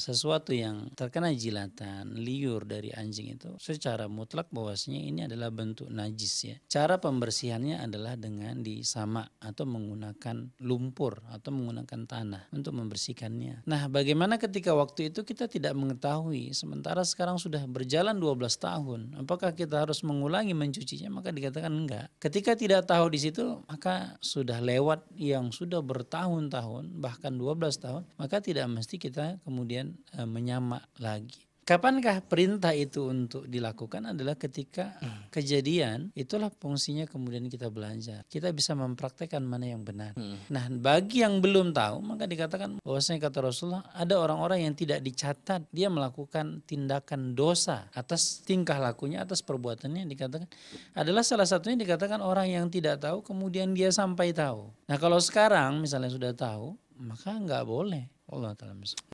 sesuatu yang terkena jilatan, liur dari anjing itu secara mutlak bahwasanya ini adalah bentuk najis ya. Cara pembersihannya adalah dengan disamak atau menggunakan lumpur atau menggunakan tanah untuk membersihkannya. Nah, bagaimana ketika waktu itu kita tidak mengetahui sementara sekarang sudah berjalan 12 tahun, apakah kita harus mengulangi mencucinya? Maka dikatakan enggak. Ketika tidak tahu di situ, maka sudah lewat yang sudah bertahun-tahun bahkan 12 tahun, maka tidak mesti kita kemudian Eh, menyamak e, lagi. Kapankah perintah itu untuk dilakukan adalah ketika hmm. kejadian itulah fungsinya kemudian kita belajar. Kita bisa mempraktekkan mana yang benar. Hmm. Nah, bagi yang belum tahu maka dikatakan bahwasanya kata Rasulullah ada orang-orang yang tidak dicatat dia melakukan tindakan dosa atas tingkah lakunya atas perbuatannya dikatakan adalah salah satunya dikatakan orang yang tidak tahu kemudian dia sampai tahu. Nah, kalau sekarang misalnya sudah tahu maka nggak boleh. Allah